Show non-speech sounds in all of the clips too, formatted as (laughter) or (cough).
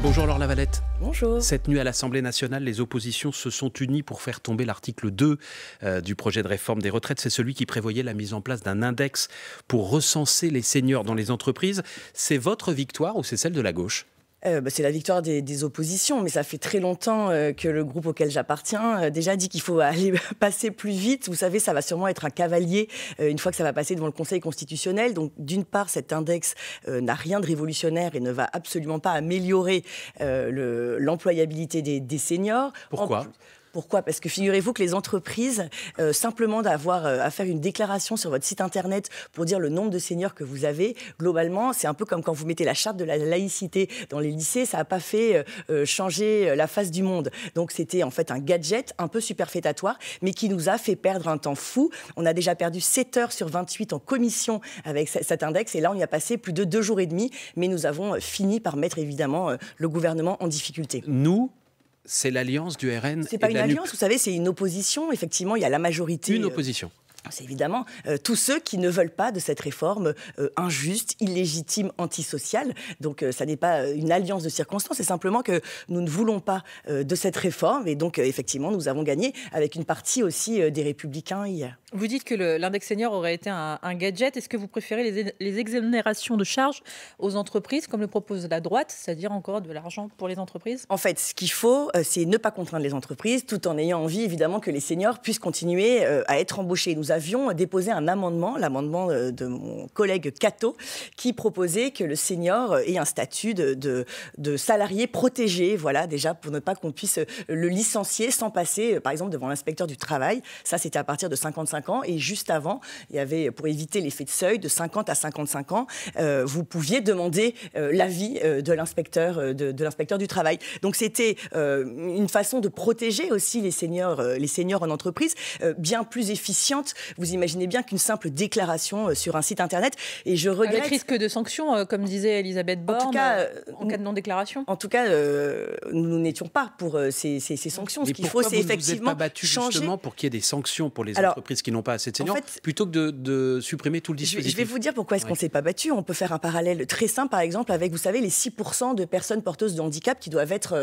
Bonjour Laure Lavalette. Bonjour. Cette nuit à l'Assemblée nationale, les oppositions se sont unies pour faire tomber l'article 2 euh, du projet de réforme des retraites. C'est celui qui prévoyait la mise en place d'un index pour recenser les seniors dans les entreprises. C'est votre victoire ou c'est celle de la gauche euh, bah, c'est la victoire des, oppositions, mais ça fait très longtemps euh, que le groupe auquel j'appartiens a euh, déjà dit qu'il faut (laughs) aller passer plus vite. Vous savez, ça va sûrement être un cavalier une fois que ça va passer devant le Conseil constitutionnel. Donc, d'une part, cet index n'a rien de révolutionnaire et ne va absolument pas améliorer l'employabilité des, seniors. Pourquoi pourquoi Parce que figurez-vous que les entreprises, euh, simplement d'avoir euh, à faire une déclaration sur votre site internet pour dire le nombre de seniors que vous avez, globalement, c'est un peu comme quand vous mettez la charte de la laïcité dans les lycées, ça n'a pas fait euh, changer la face du monde. Donc c'était en fait un gadget un peu superfétatoire, mais qui nous a fait perdre un temps fou. On a déjà perdu 7 heures sur 28 en commission avec cet index, et là on y a passé plus de deux jours et demi, mais nous avons fini par mettre évidemment le gouvernement en difficulté. Nous, c'est l'alliance du RN. C'est pas une alliance, vous savez, c'est une opposition. Effectivement, il y a la majorité. Une euh, opposition c'est évidemment euh, tous ceux qui ne veulent pas de cette réforme euh, injuste, illégitime, antisociale. Donc euh, ça n'est pas une alliance de circonstances, c'est simplement que nous ne voulons pas de cette réforme. Et donc effectivement, nous avons gagné avec une partie aussi des républicains hier. Vous dites que l'index senior aurait été un, gadget. Est-ce que vous préférez les, exonérations de charges aux entreprises comme le propose la droite, c'est-à-dire encore de l'argent pour les entreprises En fait, ce qu'il faut, c'est ne pas contraindre les entreprises tout en ayant envie évidemment que les seniors puissent continuer à être embauchés. Nous avions déposé un amendement, l'amendement euh, de mon collègue Cato, qui proposait que le senior euh, ait un statut de, de, salarié protégé, voilà, déjà pour ne pas qu'on puisse euh, le licencier sans passer, par exemple, devant l'inspecteur du travail. Ça, c'était à partir de 55 ans. Et juste avant, il y avait, pour éviter l'effet de seuil, de 50 à 55 ans, vous pouviez demander l'avis de l'inspecteur de, l'inspecteur du travail. Donc c'était une façon de protéger aussi les seniors, les seniors en entreprise, bien plus efficiente vous imaginez bien qu'une simple déclaration euh, sur un site internet. Et je regrette. risque de sanctions, euh, comme disait Elisabeth Borne, euh, en, cas, de non-déclaration. En tout cas, nous n'étions pas pour ces, sanctions. Mais Ce qu'il faut, c'est effectivement. pas battu justement pour qu'il y ait des sanctions pour les entreprises qui n'ont pas assez de seniors, plutôt que de, supprimer tout le dispositif. Je vais vous dire pourquoi est-ce qu'on ne s'est pas battu. On peut faire un parallèle très simple, par exemple, avec, vous savez, les 6% de personnes porteuses de handicap qui doivent être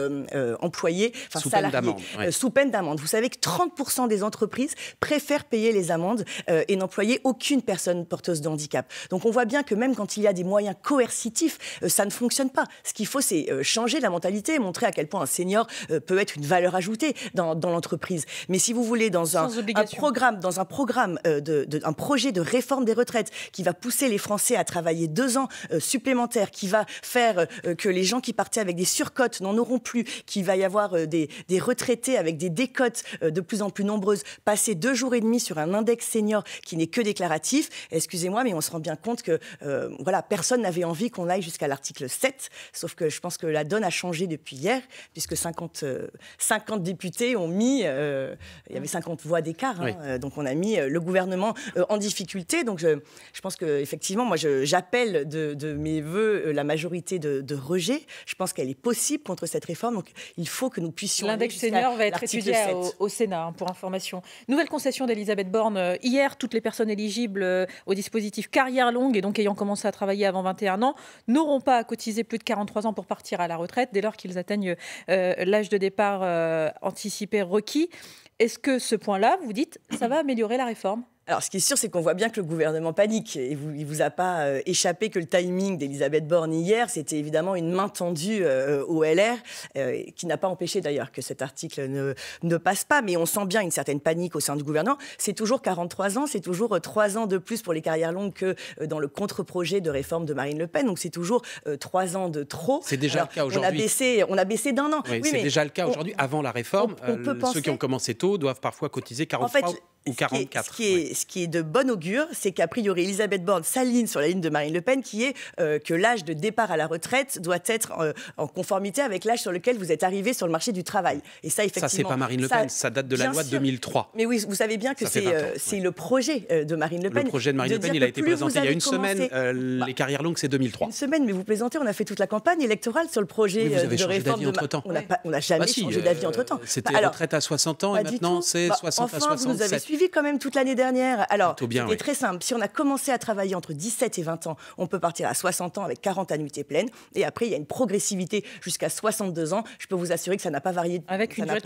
employés, employées, enfin salariées, sous peine d'amende. Vous savez que 30% des entreprises préfèrent payer les amendes euh, et n'employer aucune personne porteuse de handicap. Donc on voit bien que même quand il y a des moyens coercitifs, euh, ça ne fonctionne pas. Ce qu'il faut, c'est euh, changer la mentalité et montrer à quel point un senior peut être une valeur ajoutée dans, l'entreprise. Mais si vous voulez, dans un, programme, dans un programme, de, un projet de réforme des retraites qui va pousser les Français à travailler deux ans supplémentaires, qui va faire que les gens qui partaient avec des surcotes n'en auront plus, qu'il va y avoir des, des retraités avec des décotes de plus en plus nombreuses, passer deux jours et demi sur un index senior qui n'est que déclaratif, excusez-moi, mais on se rend bien compte que euh, voilà, personne n'avait envie qu'on aille jusqu'à l'article 7, sauf que je pense que la donne a changé depuis hier, puisque 50, 50 euh, députés ont mis, euh, il y avait 50 voix d'écart, hein. donc on a mis le gouvernement en difficulté. Donc je, je pense qu'effectivement, moi j'appelle de, mes voeux la majorité de, rejet. Je pense qu'elle est possible contre cette réforme, donc il faut que nous puissions... L'index senior va être étudié au, Sénat, hein, pour information. Nouvelle concession d'Elisabeth Borne euh, hier toutes les personnes éligibles euh, au dispositif carrière longue et donc ayant commencé à travailler avant 21 ans n'auront pas à cotiser plus de 43 ans pour partir à la retraite dès lors qu'ils atteignent euh, l'âge de départ anticipé requis. Est-ce que ce point-là, vous dites, ça va améliorer la réforme alors, ce qui est sûr, c'est qu'on voit bien que le gouvernement panique. Et il ne vous a pas euh, échappé que le timing d'Elisabeth Borne hier, c'était évidemment une main tendue euh, au LR, euh, qui n'a pas empêché d'ailleurs que cet article ne, passe pas. Mais on sent bien une certaine panique au sein du gouvernement. C'est toujours 43 ans, c'est toujours 3 ans de plus pour les carrières longues que dans le contre-projet de réforme de Marine Le Pen. Donc, c'est toujours 3 ans de trop. C'est déjà le cas aujourd'hui. On a baissé, on a baissé d'un an. c'est déjà le cas aujourd'hui. Avant la réforme, ceux qui ont commencé tôt doivent parfois cotiser 43 en ce qui, est, ce, qui est, de bon augure, c'est qu'a priori, Elisabeth Borne s'aligne sur la ligne de Marine Le Pen, qui est euh, que l'âge de départ à la retraite doit être euh, en conformité avec l'âge sur lequel vous êtes arrivé sur le marché du travail. Et ça, effectivement. Ça, c'est pas Marine Le Pen, ça, date de la loi 2003. Mais oui, vous savez bien que c'est euh, le projet de Marine Le Pen. Le projet de Marine Le Pen, il a été présenté il y a une semaine. Bah. les carrières longues, c'est 2003. Une semaine, mais vous plaisantez, on a fait toute la campagne électorale sur le projet de réforme -temps. On n'a bah jamais changé d'avis entre-temps. C'était bah, retraite à 60 ans et maintenant c'est 60 à 67 suivi quand même toute l'année dernière. Alors, c'est est très simple. Si on a commencé à travailler entre 17 et 20 ans, on peut partir à 60 ans avec 40 annuités pleines. Et après, il y a une progressivité jusqu'à 62 ans. Je peux vous assurer que ça n'a pas varié. Avec une durée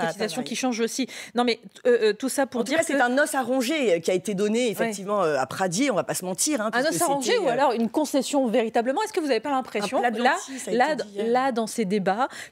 qui change aussi. Non, mais euh, euh, tout ça pour dire que... c'est un os à ronger euh, qui a été donné effectivement à Pradier. On ne va pas se mentir. Hein, un os à ronger ou alors une concession véritablement. Est-ce que vous n'avez pas l'impression là, là, hein. là, dans ces débats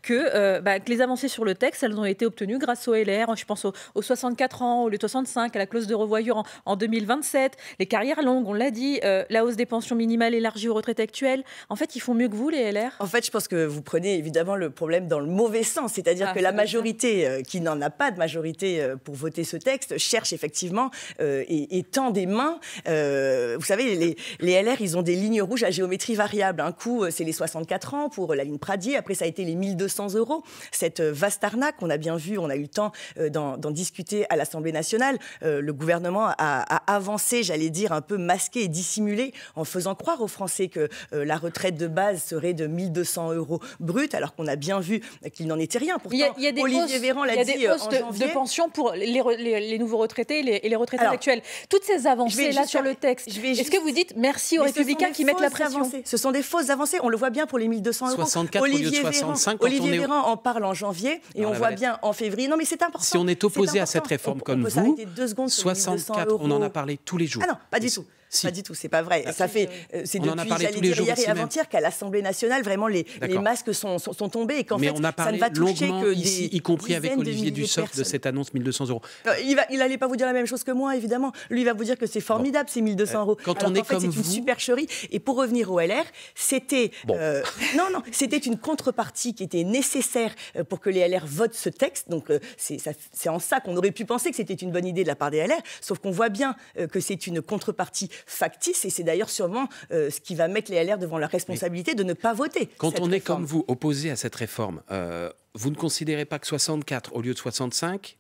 bah, que, les avancées sur le texte, elles ont été obtenues grâce au LR. Je pense aux, 64 ans, aux 65, à la clause de revoyure en, 2027, les carrières longues, on l'a dit, euh, la hausse des pensions minimales élargies aux retraites actuelles. En fait, ils font mieux que vous, les LR En fait, je pense que vous prenez évidemment le problème dans le mauvais sens, c'est-à-dire ah, que la majorité, euh, qui n'en a pas de majorité euh, pour voter ce texte, cherche effectivement et, tend des mains. vous savez, les, les, LR, ils ont des lignes rouges à géométrie variable. Un coup, c'est les 64 ans pour la ligne Pradier, après ça a été les 1200 euros. Cette vaste arnaque, on a bien vu, on a eu le temps d'en discuter à l'Assemblée nationale le, gouvernement a, avancé, j'allais dire, un peu masqué et dissimulé en faisant croire aux Français que euh, la retraite de base serait de 1200 euros brut, alors qu'on a bien vu qu'il n'en était rien. Pourtant, il y a, il y a des Olivier De, pension pour les, nouveaux retraités et les, retraités actuels. Toutes ces avancées là sur le texte, est-ce que vous dites merci aux républicains qui mettent la pression Ce sont des fausses avancées, on le voit bien pour les 1200 euros. 64 au lieu de 65 Olivier Véran en parle en janvier et on voit bien en février. Non mais c'est important. Si on est opposé à cette réforme comme on peut vous, deux 64, on en a parlé tous les jours. Ah non, pas du tout. Pas du tout, c'est pas vrai. ça fait, c'est depuis, hier et avant-hier qu'à l'Assemblée nationale, vraiment les, masques sont, tombés et qu'en fait, on ça ne va toucher que des y compris avec Olivier Dussopt de, cette annonce 1200 euros. Il va, il allait pas vous dire la même chose que moi, évidemment. Lui, il va vous dire que c'est formidable ces 1200 euh, euros. Quand on est fait, comme c'est une supercherie. Et pour revenir au LR, c'était euh, (laughs) non, non, c'était une contrepartie qui était nécessaire euh, pour que les LR votent ce texte. Donc c'est en ça qu'on aurait pu penser que c'était une bonne idée de la part des LR. Sauf qu'on voit bien que c'est une contrepartie factice, et c'est d'ailleurs sûrement euh, ce qui va mettre les LR devant leur responsabilité de ne pas voter. Quand on est comme vous, opposé à cette réforme, euh, vous ne considérez pas que 64 au lieu de 65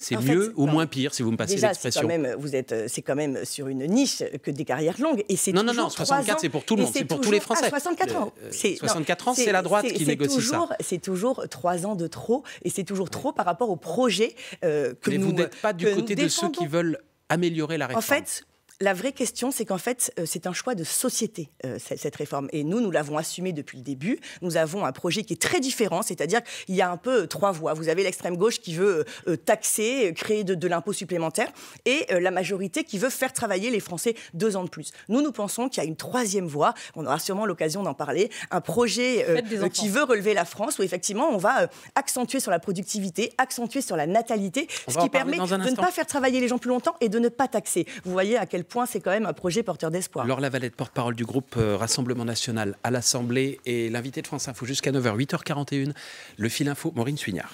c'est mieux ou moins pire, si vous me passez l'expression. vous êtes, euh, c'est quand même sur une niche que des carrières longues. Et c'est non, non, non, 64, c'est pour tout le monde, c'est pour tous les ah, Français. 64 ans. 64 ans, c'est la droite qui négocie ça. C'est toujours 3 ans de trop, et c'est toujours trop par rapport au projet que nous nous. Mais vous n'êtes pas du côté de ceux qui veulent améliorer la réforme. En fait, la vraie question, c'est qu'en fait, euh, c'est un choix de société, euh, cette réforme. Et nous, nous l'avons assumé depuis le début. Nous avons un projet qui est très différent, c'est-à-dire qu'il y a un peu euh, trois voies. Vous avez l'extrême gauche qui veut taxer, créer de, l'impôt supplémentaire, et la majorité qui veut faire travailler les Français deux ans de plus. Nous, nous pensons qu'il y a une troisième voie, on aura sûrement l'occasion d'en parler, un projet qui veut relever la France, où effectivement, on va accentuer sur la productivité, accentuer sur la natalité, ce qui permet de ne pas faire travailler les gens plus longtemps et de ne pas taxer. Vous voyez à quel point c'est quand même un projet porteur d'espoir. Laure Lavalette, porte-parole du groupe euh, Rassemblement National à l'Assemblée et l'invité de France Info jusqu'à 9h, 8h41. Le fil info, Maureen Suignard.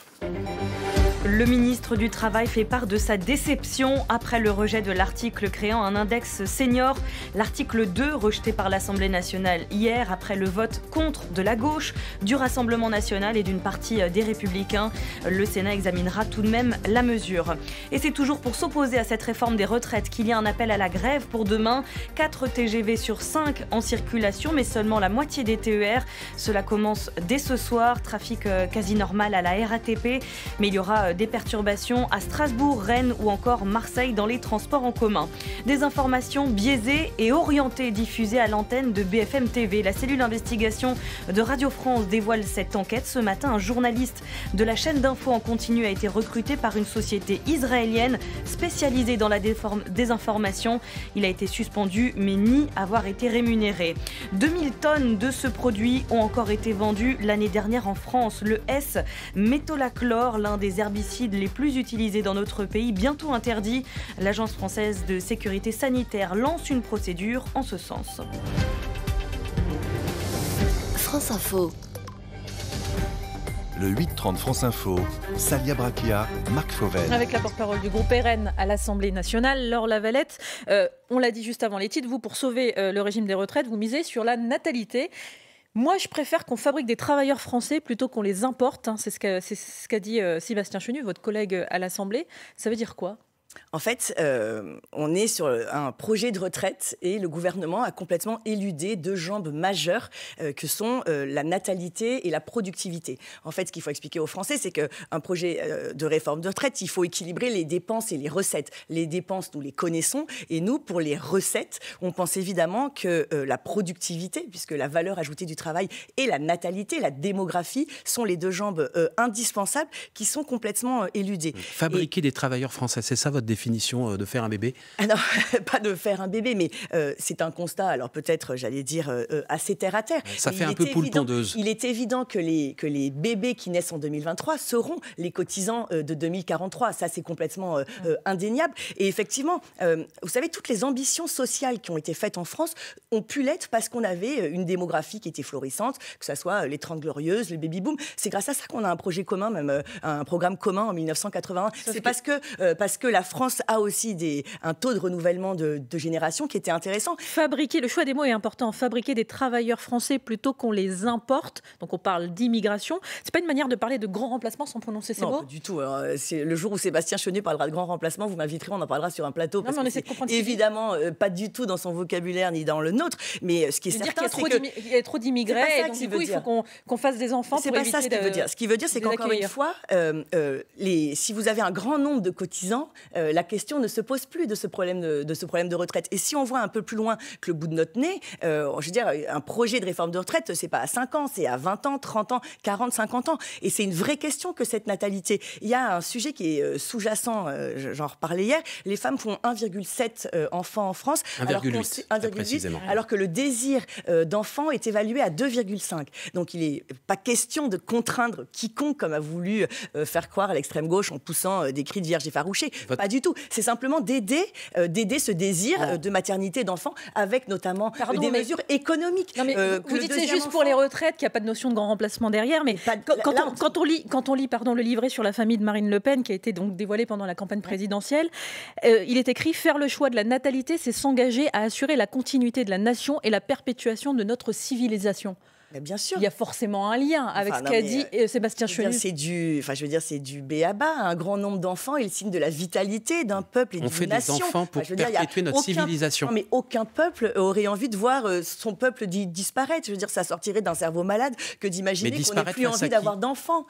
Le ministre du Travail fait part de sa déception après le rejet de l'article créant un index senior. L'article 2, rejeté par l'Assemblée nationale hier après le vote contre de la gauche, du Rassemblement national et d'une partie des Républicains. Le Sénat examinera tout de même la mesure. Et c'est toujours pour s'opposer à cette réforme des retraites qu'il y a un appel à la grève pour demain. 4 TGV sur 5 en circulation, mais seulement la moitié des TER. Cela commence dès ce soir. Trafic euh, quasi normal à la RATP, mais il y aura euh, des perturbations à Strasbourg, Rennes ou encore Marseille dans les transports en commun. Des informations biaisées et orientées diffusées à l'antenne de BFM TV. La cellule d'investigation de Radio France dévoile cette enquête. Ce matin, un journaliste de la chaîne d'info en continu a été recruté par une société israélienne spécialisée dans la désinformation. Il a été suspendu mais ni avoir été rémunéré. 2000 tonnes de ce produit ont encore été vendues l'année dernière en France. Le S-métholachlore, l'un des herbicides les plus utilisés dans notre pays, bientôt interdits. L'Agence française de sécurité sanitaire lance une procédure en ce sens. France Info. Le 8-30 France Info, Salia Brakia, Marc Fauvel. Avec la porte-parole du groupe RN à l'Assemblée nationale, Laure Lavalette, euh, on l'a dit juste avant les titres, vous, pour sauver euh, le régime des retraites, vous misez sur la natalité. Moi, je préfère qu'on fabrique des travailleurs français plutôt qu'on les importe. Hein. C'est ce qu'a dit euh, Sébastien Chenu, votre collègue euh, à l'Assemblée. Ça veut dire quoi en fait, euh, on est sur un projet de retraite et le gouvernement a complètement éludé deux jambes majeures euh, que sont euh, la natalité et la productivité. En fait, ce qu'il faut expliquer aux Français, c'est qu'un projet de réforme de retraite, il faut équilibrer les dépenses et les recettes. Les dépenses, nous les connaissons et nous, pour les recettes, on pense évidemment que la productivité, puisque la valeur ajoutée du travail et la natalité, la démographie, sont les deux jambes indispensables qui sont complètement éludées. Fabriquer des travailleurs français, c'est ça votre définition euh, de faire un bébé ah Non, (laughs) pas de faire un bébé, mais euh, c'est un constat, alors peut-être, euh, j'allais dire, assez terre à terre. Ça fait un peu poule pondeuse. Il est évident que les, que les bébés qui naissent en 2023 seront les cotisants de 2043. Ça, c'est complètement indéniable. Et effectivement, vous savez, toutes les ambitions sociales qui ont été faites en France ont pu l'être parce qu'on avait une démographie qui était florissante, que ce soit les 30 glorieuses, le baby-boom. C'est grâce à ça qu'on a un projet commun, même un programme commun en 1981. C'est parce que, parce que la France France a aussi des, un taux de renouvellement de, génération qui était intéressant. Fabriquer, le choix des mots est important, fabriquer des travailleurs français plutôt qu'on les importe, donc on parle d'immigration, c'est pas une manière de parler de grand remplacement sans prononcer ces non, mots pas du tout. Hein. C'est le jour où Sébastien Chenu parlera de grand remplacement, vous m'inviterez, on en parlera sur un plateau. Non, mais on essaie de comprendre évidemment, euh, pas du tout dans son vocabulaire ni dans le nôtre, mais euh, ce qui est certain, c'est qu'il y, a trop d'immigrés, donc du coup, il faut qu'on fasse des enfants pour éviter pas ça ce veut dire. Ce qui veut dire, c'est qu'encore une fois, euh, les, si vous avez un grand nombre de cotisants, euh, la question ne se pose plus de ce, problème de, ce problème de retraite. Et si on voit un peu plus loin que le bout de notre nez, euh, je veux dire, un projet de réforme de retraite, c'est pas à 5 ans, c'est à 20 ans, 30 ans, 40, 50 ans. Et c'est une vraie question que cette natalité. Il y a un sujet qui est euh, sous-jacent, j'en reparlais hier, les femmes font 1,7 enfants en France, alors, alors que le désir d'enfant est évalué à 2,5. Donc il n'est pas question de contraindre quiconque, comme a voulu faire croire l'extrême gauche en poussant des cris de vierge effarouchée. Pas du tout. C'est simplement d'aider, euh, d'aider ce désir ah. euh, de maternité d'enfants avec notamment euh, des mesures économiques. vous, dites c'est juste pour les retraites qu'il n'y a pas de notion de grand remplacement derrière, mais, quand, on... lit, quand on lit pardon, le livret sur la famille de Marine Le Pen qui a été donc dévoilé pendant la campagne présidentielle, il est écrit faire le choix de la natalité, c'est s'engager à assurer la continuité de la nation et la perpétuation de notre civilisation. Il y a forcément un lien avec ce qu'a dit euh, euh, Sébastien Chenu. C'est du, enfin, je veux dire, c'est du béaba. Un grand nombre d'enfants est le signe de la vitalité d'un peuple et d'une nation. On fait des enfants pour perpétuer notre civilisation. mais aucun peuple aurait envie de voir euh, son peuple disparaître. Je veux dire, ça sortirait d'un cerveau malade que d'imaginer qu'on n'ait plus envie d'avoir d'enfants.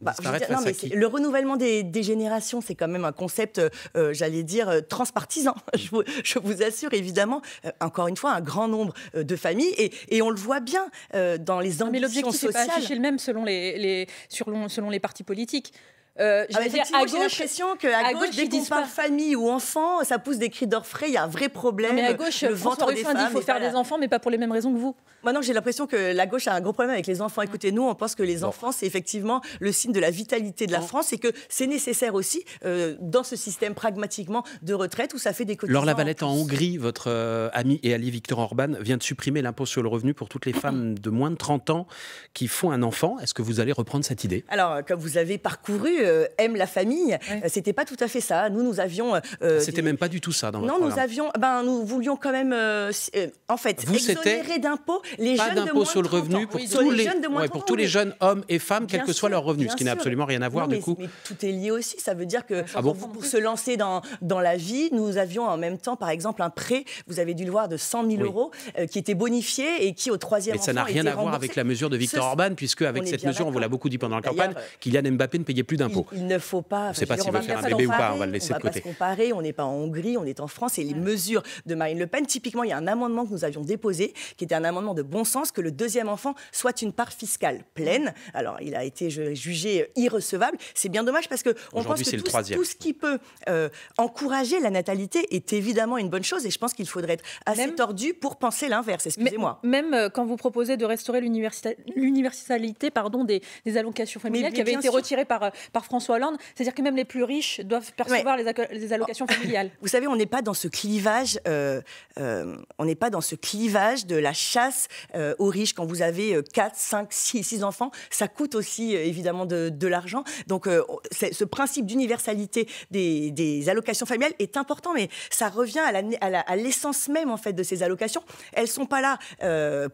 Bah, le renouvellement des, générations, c'est quand même un concept, euh, euh, j'allais dire, euh, transpartisan. (laughs) Je vous, assure, évidemment, encore une fois, un grand nombre de familles, et, on le voit bien dans les ah, ambitions mais l'objectif sociales. Pas affiché le même selon les partis politiques. Euh, ah, dire, à gauche, j'ai l'impression qu'à gauche, gauche, dès qu'on parle famille ou enfant, ça pousse des cris d'orfraie. Il y a un vrai problème. mais à gauche, le ventre des femmes. Il faut faire des enfants, mais pas pour les mêmes raisons que vous. Maintenant, j'ai l'impression que la gauche a un gros problème avec les enfants. Mm. Écoutez, nous, on pense que les enfants, c'est effectivement le signe de la vitalité de la mm. France et que c'est nécessaire aussi euh, dans ce système pragmatiquement de retraite où ça fait des cotisations. Laure la en, en Hongrie, votre euh, ami et allié Victor Orban vient de supprimer l'impôt sur le revenu pour toutes les (coughs) femmes de moins de 30 ans qui font un enfant. Est-ce que vous allez reprendre cette idée Alors, comme vous avez parcouru euh, aime la famille. Euh, c'était pas tout à fait ça. Nous, nous avions. Euh, ah, c'était même pas du tout ça dans Non, nous avions. Ben, nous voulions quand même. en fait, Vous, exonérer d'impôts les pas jeunes de moins sur le revenu pour, tous, les, pour tous les jeunes hommes et femmes, quel que soit leur revenu, ce qui n'a absolument rien à voir du coup. Mais tout est lié aussi. Ça veut dire que ah pour, se lancer dans, dans la vie, nous avions en même temps, par exemple, un prêt, vous avez dû le voir, de 100 000 euros qui était bonifié et qui, au troisième Mais ça n'a rien à voir avec la mesure de Victor Orban, puisque avec cette mesure, on vous l'a beaucoup dit pendant la campagne, Kylian Mbappé ne payait plus d'impôts. Il, ne faut pas. On ne sait pas s'il faire un bébé ou pas, on va le laisser de côté. On comparer, on n'est pas en Hongrie, on est en France. Et les mesures de Marine Le Pen, typiquement, il y a un amendement que nous avions déposé, qui était un amendement de bon sens, que le deuxième enfant soit une part fiscale pleine. Alors, il a été jugé euh, irrecevable. C'est bien dommage parce que on pense que tout, tout, ce qui peut euh, encourager la natalité est évidemment une bonne chose. Et je pense qu'il faudrait être assez tordu pour penser l'inverse. Excusez-moi. Même euh, quand vous proposez de restaurer l'universalité pardon des, allocations familiales qui avaient été retirées par François Hollande, c'est-à-dire que même les plus riches doivent percevoir les, allocations oh. familiales. Vous savez, on n'est pas dans ce clivage, euh, euh, on n'est pas dans ce clivage de la chasse euh, aux riches. Quand vous avez 4, 5, 6, enfants, ça coûte aussi évidemment de, l'argent. Donc ce principe d'universalité des, allocations familiales est important, mais ça revient à l'essence même en fait de ces allocations. Elles ne sont pas là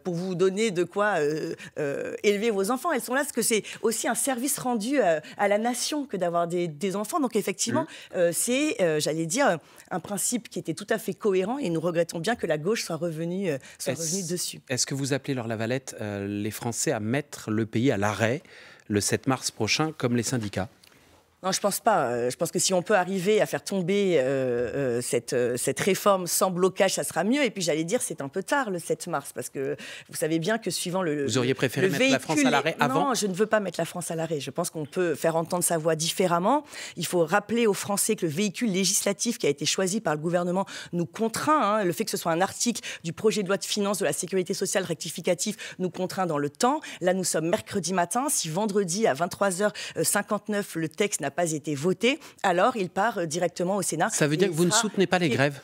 pour vous donner de quoi élever vos enfants. Elles sont là parce que c'est aussi un service rendu à la nation que d'avoir des, enfants. Donc effectivement, euh, c'est, euh, j'allais dire, euh, un principe qui était tout à fait cohérent et nous regrettons bien que la gauche soit revenue, dessus. Est-ce que vous appelez, leur Lavalette, les Français à mettre le pays à l'arrêt le 7 mars prochain, comme les syndicats non, je pense pas. Euh, je pense que si on peut arriver à faire tomber euh, euh, cette, cette réforme sans blocage, ça sera mieux. Et puis j'allais dire, c'est un peu tard le 7 mars, parce que vous savez bien que suivant le... Vous auriez préféré mettre la France à l'arrêt avant Non, je ne veux pas mettre la France à l'arrêt. Je pense qu'on peut faire entendre sa voix différemment. Il faut rappeler aux Français que le véhicule législatif qui a été choisi par le gouvernement nous contraint. Hein. Le fait que ce soit un article du projet de loi de finances de la sécurité sociale rectificatif nous contraint dans le temps. Là, nous sommes mercredi matin. Si vendredi à 23h59, le texte n'a n'a pas été voté, alors il part euh, directement au Sénat. Ça veut dire que vous ne soutenez pas les grèves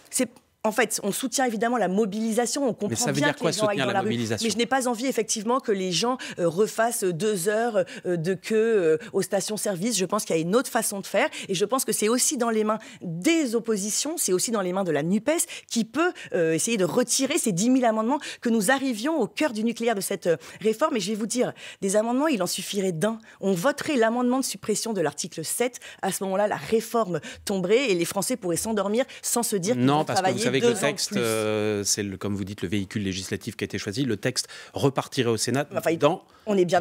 en fait, on soutient évidemment la mobilisation, on comprend bien que les gens aillent dans la, mobilisation. Rue. Mais je n'ai pas envie effectivement que les gens euh, refassent deux heures euh, de queue euh, aux stations-service. Je pense qu'il y a une autre façon de faire, et je pense que c'est aussi dans les mains des oppositions, c'est aussi dans les mains de la Nupes qui peut essayer de retirer ces 10 000 amendements que nous arrivions au cœur du nucléaire de cette réforme. Et je vais vous dire, des amendements, il en suffirait d'un. On voterait l'amendement de suppression de l'article 7. À ce moment-là, la réforme tomberait et les Français pourraient s'endormir sans se dire qu'ils vont travailler le texte, euh, c'est comme vous dites le véhicule législatif qui a été choisi, le texte repartirait au Sénat dans,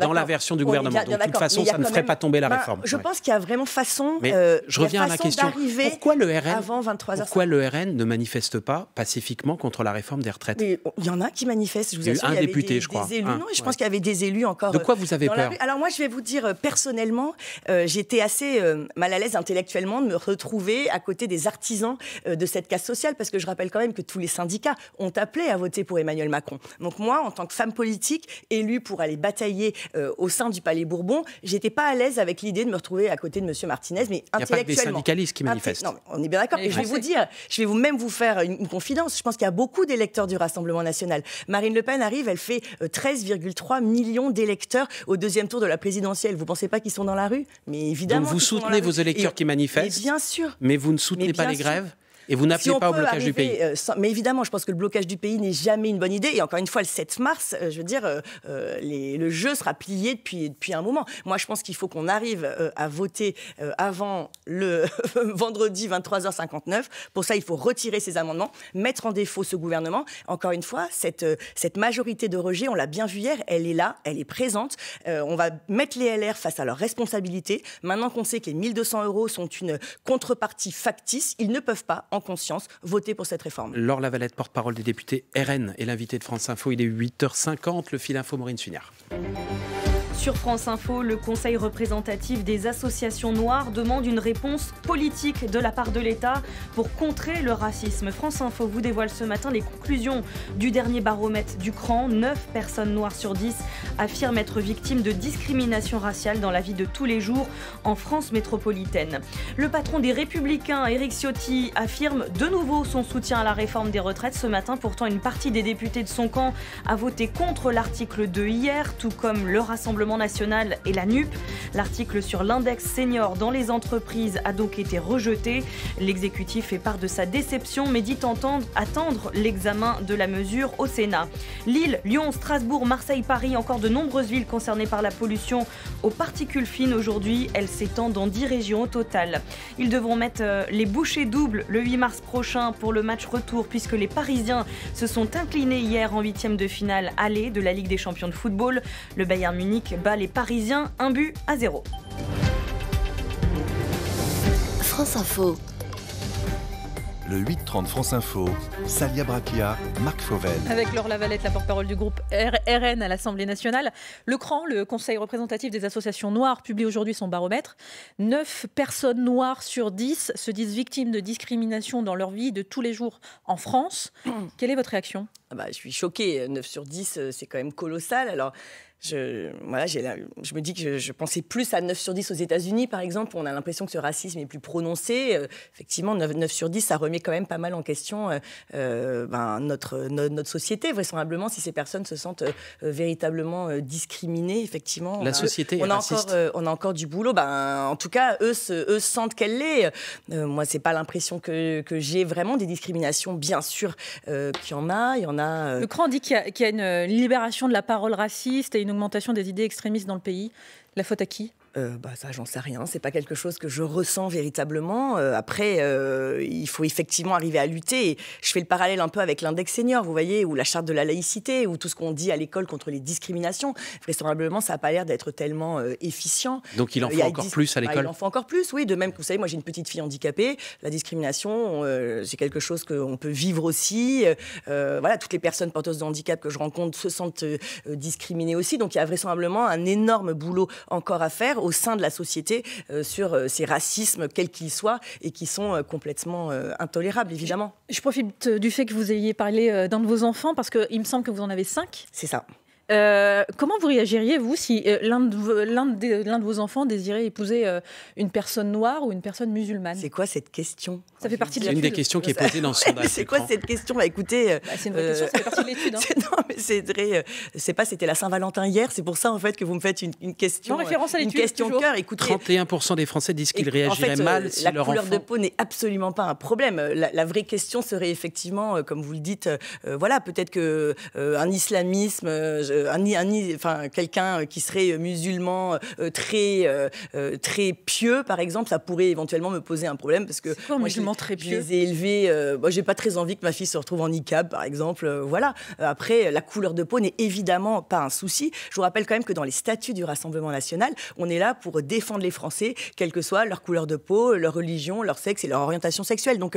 dans la version du gouvernement. Donc, de toute façon, ça ne ferait pas tomber la réforme. Je pense qu'il y a vraiment façon. Mais euh, je reviens à la question. Pourquoi le RN avant 23 Pourquoi le RN ne manifeste pas pacifiquement contre la réforme des retraites Il y en a qui manifestent. Je vous assure, un il y avait député, je crois. élus, hein, non, je pense qu'il y avait des élus encore. De quoi euh, vous avez peur Alors moi, je vais vous dire personnellement, j'étais assez mal à l'aise intellectuellement de me retrouver à côté des artisans de cette casse sociale parce que je rappelle quand même que tous les syndicats ont appelé à voter pour Emmanuel Macron. Donc moi, en tant que femme politique, élue pour aller batailler euh, au sein du Palais Bourbon, j'étais pas à l'aise avec l'idée de me retrouver à côté de M. Martinez, mais intellectuellement. Il n'y a pas que des syndicalistes qui manifestent. Non, on est bien d'accord. Et je vais vous dire, je vais vous même vous faire une, confidence. Je pense qu'il y a beaucoup d'électeurs du Rassemblement national. Marine Le Pen arrive, elle fait 13,3 euh, millions d'électeurs au deuxième tour de la présidentielle. Vous pensez pas qu'ils sont dans la rue Mais évidemment. vous soutenez vos électeurs qui manifestent. bien sûr. Mais vous ne soutenez pas les grèves et vous n'appelez pas au blocage du pays euh, Mais évidemment, je pense que le blocage du pays n'est jamais une bonne idée. Et encore une fois, le 7 mars, euh, je veux dire, euh, le jeu sera plié depuis, depuis un moment. Moi, je pense qu'il faut qu'on arrive à voter avant le (laughs) vendredi 23h59. Pour ça, il faut retirer ces amendements, mettre en défaut ce gouvernement. Encore une fois, cette, cette majorité de rejet, on l'a bien vu hier, elle est là, elle est présente. on va mettre les LR face à leurs responsabilités. Maintenant qu'on sait que les 1200 euros sont une contrepartie factice, ils ne peuvent pas, conscience, voter pour cette réforme. Laure Lavalette, porte-parole des députés RN et l'invité de France Info, il est 8h50, le fil info Maureen Suniar. Sur France Info, le Conseil représentatif des associations noires demande une réponse politique de la part de l'État pour contrer le racisme. France Info vous dévoile ce matin les conclusions du dernier baromètre du CRAN. 9 personnes noires sur 10 affirment être victimes de discrimination raciale dans la vie de tous les jours en France métropolitaine. Le patron des Républicains, Éric Ciotti, affirme de nouveau son soutien à la réforme des retraites ce matin. Pourtant, une partie des députés de son camp a voté contre l'article 2 hier, tout comme le Rassemblement national et la NUP. L'article sur l'index senior dans les entreprises a donc été rejeté. L'exécutif fait part de sa déception mais dit entendre, attendre l'examen de la mesure au Sénat. Lille, Lyon, Strasbourg, Marseille, Paris, encore de nombreuses villes concernées par la pollution aux particules fines aujourd'hui. Elle s'étend dans 10 régions au total. Ils devront mettre euh, les bouchées doubles le 8 mars prochain pour le match retour puisque les Parisiens se sont inclinés hier en huitième de finale aller de la Ligue des champions de football. Le Bayern Munich les Parisiens un but à zéro. France Info. Le 8-30 France Info, Salia Brakia, Marc Fauvel. Avec Laure Lavalette, la porte-parole du groupe RN à l'Assemblée nationale, le CRAN, le Conseil représentatif des associations noires, publie aujourd'hui son baromètre. 9 personnes noires sur 10 se disent victimes de discrimination dans leur vie de tous les jours en France. (clears throat) Quelle est votre réaction ah bah, Je suis choquée. 9 sur 10, euh, c'est quand même colossal. Alors. Je, voilà, je me dis que je, pensais plus à 9 sur 10 aux États-Unis, par exemple, où on a l'impression que ce racisme est plus prononcé. Euh, effectivement, 9, sur 10, ça remet quand même pas mal en question euh, euh, ben, notre, notre, société, vraisemblablement, si ces personnes se sentent véritablement discriminées. Effectivement, la on a, société on encore, on a encore du boulot. Ben, en tout cas, eux, se, eux sentent qu'elle l'est. moi, c'est pas l'impression que, j'ai vraiment des discriminations, bien sûr qu'il y en a. Il y en a Le CRAN dit qu'il y, y, a une libération de la parole raciste et une augmentation des idées extrémistes dans le pays. La faute à qui euh, bah ça, j'en sais rien. C'est pas quelque chose que je ressens véritablement. Euh, après, euh, il faut effectivement arriver à lutter. Et je fais le parallèle un peu avec l'index senior, vous voyez, ou la charte de la laïcité, ou tout ce qu'on dit à l'école contre les discriminations. Vraisemblablement, ça n'a pas l'air d'être tellement euh, efficient. Donc il en faut encore plus à bah, l'école. il en faut encore plus, oui. De même que vous savez, moi j'ai une petite fille handicapée. La discrimination, c'est quelque chose qu'on peut vivre aussi. voilà, toutes les personnes porteuses de handicap que je rencontre se sentent discriminées aussi. Donc il y a vraisemblablement un énorme boulot encore à faire au sein de la société euh, sur euh, ces racismes, quels qu'ils soient, et qui sont euh, complètement intolérables, évidemment. Je, profite du fait que vous ayez parlé d'un de vos enfants, parce qu'il me semble que vous en avez cinq. C'est ça. Euh, comment vous réagiriez, vous, si euh, l'un de, de, de, vos enfants désirait épouser euh, une personne noire ou une personne musulmane C'est quoi cette question Ça fait partie de C'est une des questions qui est posée dans ce sondage. (laughs) c'est quoi cette question bah, Écoutez. Bah, c'est une vraie question, ça fait partie de l'étude. Hein. (laughs) Non, mais c'est pas, c'était la Saint-Valentin hier, c'est pour ça, en fait, que vous me faites une, question. En référence à Une question cœur, écoutez. 31% des Français disent qu'ils réagiraient mal si leur La couleur de peau n'est absolument pas un problème. La, vraie question serait effectivement, comme vous le dites, voilà, peut-être que un islamisme. Euh, un, un, enfin, quelqu'un euh, qui serait euh, musulman très, très pieux, par exemple, ça pourrait éventuellement me poser un problème parce que moi, musulman je, très pieux. je les ai élevés. moi, j'ai pas très envie que ma fille se retrouve en niqab, par exemple. voilà. Après, la couleur de peau n'est évidemment pas un souci. Je vous rappelle quand même que dans les statuts du Rassemblement national, on est là pour défendre les Français, quelle que soit leur couleur de peau, leur religion, leur sexe et leur orientation sexuelle. Donc,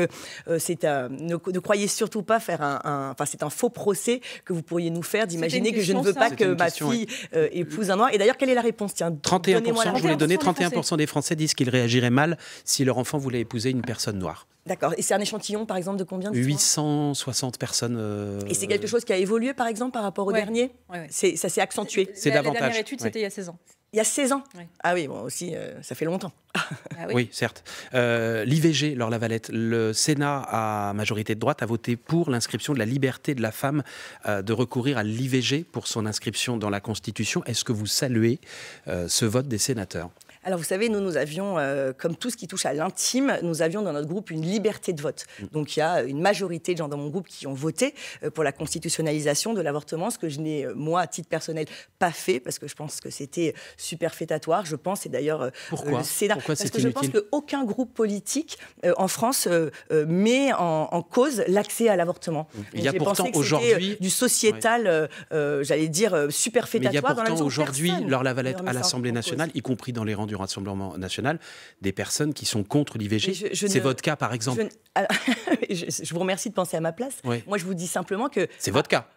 c'est ne, croyez surtout pas faire un, enfin, c'est un faux procès que vous pourriez nous faire d'imaginer que je ne veux pas que ma fille euh, épouse un noir. Et d'ailleurs, quelle est la réponse Tiens, 31%, je voulais donner 31% des Français disent qu'ils réagiraient mal si leur enfant voulait épouser une personne noire. D'accord. Et c'est un échantillon, par exemple, de combien de 860 personnes. Euh, et c'est quelque chose qui a évolué, par exemple, par rapport au dernier c'est Ça s'est accentué. C'est davantage. La dernière étude, c'était il y a 16 ans. Il y a 16 ans. Ah oui, moi aussi, euh, ça fait longtemps. Ah oui. certes. Euh, L'IVG, Laure Lavalette, le Sénat à majorité de droite a voté pour l'inscription de la liberté de la femme euh, de recourir à l'IVG pour son inscription dans la Constitution. Est-ce que vous saluez ce vote des sénateurs alors vous savez, nous, nous avions, euh, comme tout ce qui touche à l'intime, nous avions dans notre groupe une liberté de vote. Mm. Donc il y a une majorité de gens dans mon groupe qui ont voté euh, pour la constitutionnalisation de l'avortement, ce que je n'ai, euh, moi, à titre personnel, pas fait, parce que je pense que c'était superfétatoire, je pense, et d'ailleurs Pourquoi le Sénat. Pourquoi parce que je pense qu'aucun groupe politique en France met en, cause l'accès à l'avortement. Il y a pourtant aujourd'hui... Du sociétal, j'allais dire, superfétatoire il y a pourtant aujourd'hui, leur Lavalette à l'Assemblée nationale, y compris dans les rangs Rassemblement national des personnes qui sont contre l'IVG. C'est votre cas, par exemple. (laughs) Je, vous remercie de penser à ma place. Moi, je vous dis simplement que. C'est votre cas.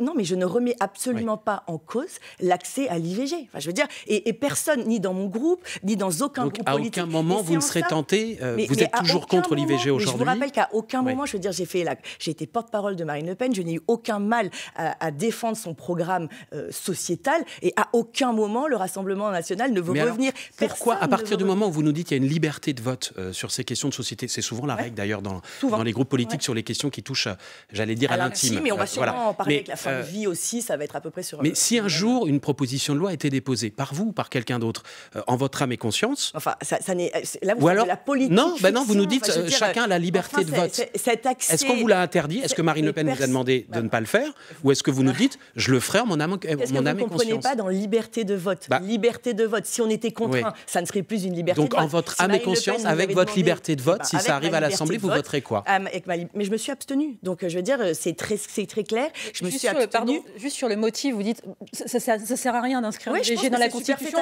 Non, mais je ne remets absolument pas en cause l'accès à l'IVG. Enfin, je veux dire, et, personne, ni dans mon groupe, ni dans aucun groupe politique. À aucun moment, vous ne serez tenté, euh, vous êtes toujours contre l'IVG aujourd'hui. Je vous rappelle qu'à aucun moment, je veux dire, j'ai fait j'ai été porte-parole de Marine Le Pen, je n'ai eu aucun mal à, défendre son programme euh, sociétal, et à aucun moment, le Rassemblement national ne veut revenir. pourquoi, à partir du moment où vous nous dites qu'il y a une liberté de vote euh, sur ces questions de société, c'est souvent la règle d'ailleurs dans, dans, les groupes politiques sur les questions qui touchent, j'allais dire, à l'intime. mais on va en parler mais, avec la fin de euh, vie aussi, ça va être à peu près sur. Mais si un jour une proposition de loi était déposée par vous, par quelqu'un d'autre, euh, en votre âme et conscience. Enfin, ça, n'est. Euh, là, vous Ou alors, de la politique. Non, ben non, vous nous dites chacun la liberté de vote. est, ce qu'on vous l'a interdit Est-ce que Marine Le Pen vous a demandé de ne pas le faire Ou est-ce que vous nous dites je le ferai en mon âme, et conscience vous ne comprenez pas dans liberté de vote bah Liberté de vote. Si on était contraint, ça ne serait plus une liberté de vote. Donc en votre âme et conscience, avec votre liberté de eh vote, ben, si ça arrive à l'Assemblée, vous voterez quoi mais je me suis abstenue. Donc, je veux dire, c'est très, très clair. Je me juste suis sur Le, pardon, juste sur le motif, vous dites ça ne sert à rien d'inscrire J'ai dans la Constitution.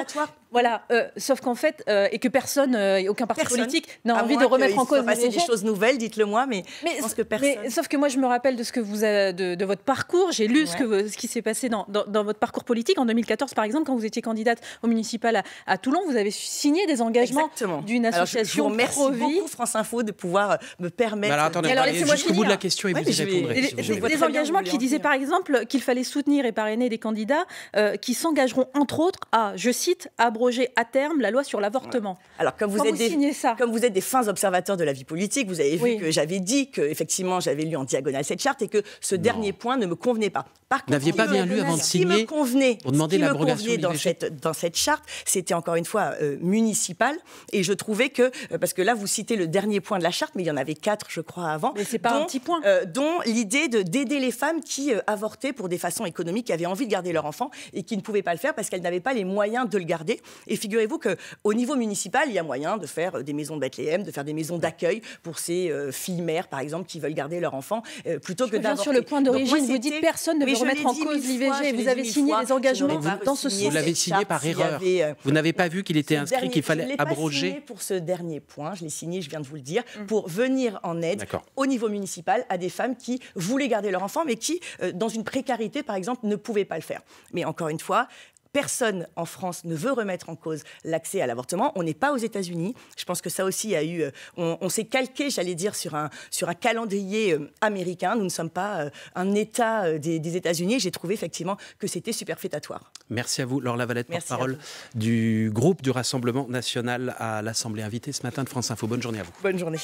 Voilà, euh, sauf qu'en fait, euh, et que personne, euh, aucun parti politique n'a envie de remettre en cause. C'est des choses nouvelles, dites-le-moi, mais, mais, pense que personne. Mais, sauf que moi, je me rappelle de ce que vous de, votre parcours. J'ai lu ce, que, ce qui s'est passé dans, votre parcours politique en 2014, par exemple, quand vous étiez candidate au municipal à, Toulon, vous avez signé des engagements d'une association. Alors, – beaucoup France Info de pouvoir me permettre. alors, attendez, jusqu'au bout de la question et vous y répondrez. Des engagements qui disaient par exemple qu'il fallait soutenir et parrainer des candidats euh, qui s'engageront entre autres à, je cite, abroger à terme la loi sur l'avortement. Alors comme vous, êtes des, fins observateurs de la vie politique, vous avez vu que j'avais dit que effectivement j'avais lu en diagonale cette charte et que ce dernier point ne me convenait pas n'aviez pas bien lu avant de signer. Ce qui me convenait, pour dans cette, dans cette charte, c'était encore une fois euh, municipal, et je trouvais que euh, parce que là vous citez le dernier point de la charte, mais il y en avait quatre, je crois, avant. Mais c'est pas dont, un petit point. Euh, dont l'idée de d'aider les femmes qui avortaient pour des façons économiques, qui avaient envie de garder leur enfant et qui ne pouvaient pas le faire parce qu'elles n'avaient pas les moyens de le garder. Et figurez-vous que au niveau municipal, il y a moyen de faire des maisons de Bethléem, de faire des maisons d'accueil pour ces filles mères, par exemple, qui veulent garder leur enfant, plutôt que d'avorter. – Sur le point d'origine, vous dites personne ne veut remettre en cause l'IVG. Vous avez signé des engagements dans ce sens. Vous l'avez signé par erreur. Vous n'avez pas vu qu'il était inscrit qu'il fallait abroger. Pour ce dernier point, je l'ai signé, je viens de vous le dire, mm. pour venir en aide au niveau municipal à des femmes qui voulaient garder leur enfant, mais qui, euh, dans une précarité, par exemple, ne pouvaient pas le faire. Mais encore une fois, personne en France ne veut remettre en cause l'accès à l'avortement. On n'est pas aux États-Unis. Je pense que ça aussi a eu. Euh, on, s'est calqué, j'allais dire, sur un, sur un calendrier euh, américain. Nous ne sommes pas euh, un État des, des États-Unis. J'ai trouvé effectivement que c'était superfétatoire. Merci à vous, Laure Lavalette, porte-parole du groupe du Rassemblement national à l'Assemblée, invitée ce matin de France Info. Bonne journée à vous. Bonne journée.